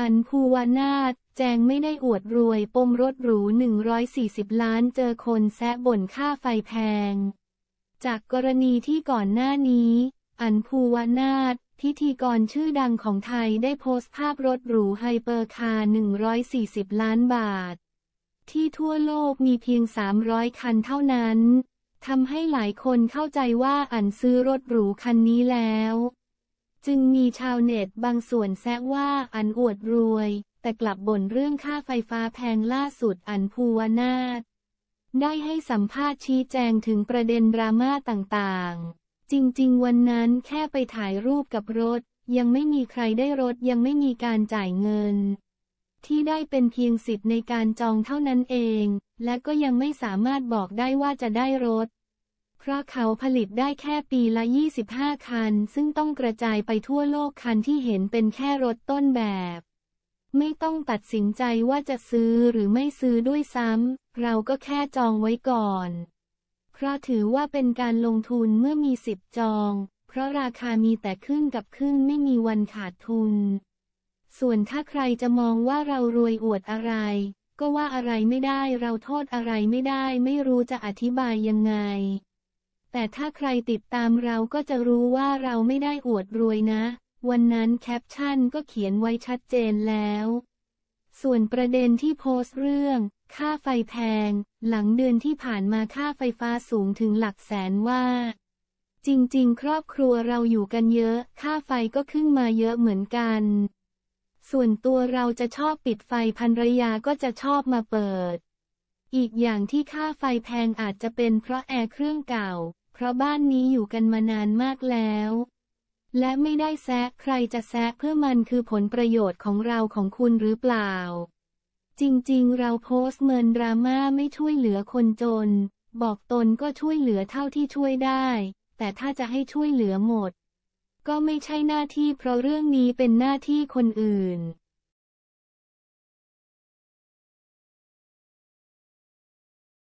อันภูวนาถแจงไม่ได้อวดรวยปมรถหรู 140 ล้านเจอคนแซะบ่นค่าไฟแพง จากกรณีที่ก่อนหน้านี้ อันภูวนาถพิธีกรชื่อดังของไทยได้โพสต์ภาพรถหรูไฮเปอร์คาร์ 140 ล้านบาท ที่ทั่วโลกมีเพียง 300 คันเท่านั้นทำให้หลายคนเข้าใจว่าอันซื้อรถหรูคันนี้แล้วจึงมีชาวเน็ตบางส่วนแซะว่าอันอวดรวย แต่กลับบ่นเรื่องค่าไฟฟ้าแพงล่าสุดอันภูวนาศได้ให้สัมภาษณ์ชี้แจงถึงประเด็นดราม่าต่างๆ จริงๆวันนั้นแค่ไปถ่ายรูปกับรถ ยังไม่มีใครได้รถยังไม่มีการจ่ายเงิน ที่ได้เป็นเพียงสิทธิ์ในการจองเท่านั้นเอง และก็ยังไม่สามารถบอกได้ว่าจะได้รถเพราะเขาผลิตได้แค่ปีละ 25 คัน ซึ่งต้องกระจายไปทั่วโลกคันที่เห็นเป็นแค่รถต้นแบบ ไม่ต้องตัดสินใจว่าจะซื้อหรือไม่ซื้อด้วยซ้ำ เราก็แค่จองไว้ก่อน เพราะถือว่าเป็นการลงทุนเมื่อมีสิบจอง เพราะราคามีแต่ขึ้นกับขึ้นไม่มีวันขาดทุน ส่วนถ้าใครจะมองว่าเรารวยอวดอะไร ก็ว่าอะไรไม่ได้เราโทษอะไรไม่ได้ ไม่รู้จะอธิบายยังไงแต่ถ้าใครติดตามเราก็จะรู้ว่าเราไม่ได้อวดรวยนะ วันนั้นแคปชั่นก็เขียนไว้ชัดเจนแล้ว ส่วนประเด็นที่โพสต์เรื่อง ค่าไฟแพง หลังเดือนที่ผ่านมาค่าไฟฟ้าสูงถึงหลักแสนว่า จริงๆครอบครัวเราอยู่กันเยอะ ค่าไฟก็ขึ้นมาเยอะเหมือนกัน ส่วนตัวเราจะชอบปิดไฟพันรยาก็จะชอบมาเปิด อีกอย่างที่ค่าไฟแพงอาจจะเป็นเพราะแอร์เครื่องเก่าพราะบ้านนี้อยู่กันมานานมากแล้ว และไม่ได้แซะใครจะแซะเพื่อมันคือผลประโยชน์ของเราของคุณหรือเปล่า จริงๆ เราโพสต์เมินดราม่าไม่ช่วยเหลือคนจน บอกตนก็ช่วยเหลือเท่าที่ช่วยได้ แต่ถ้าจะให้ช่วยเหลือหมด ก็ไม่ใช่หน้าที่เพราะเรื่องนี้เป็นหน้าที่คนอื่น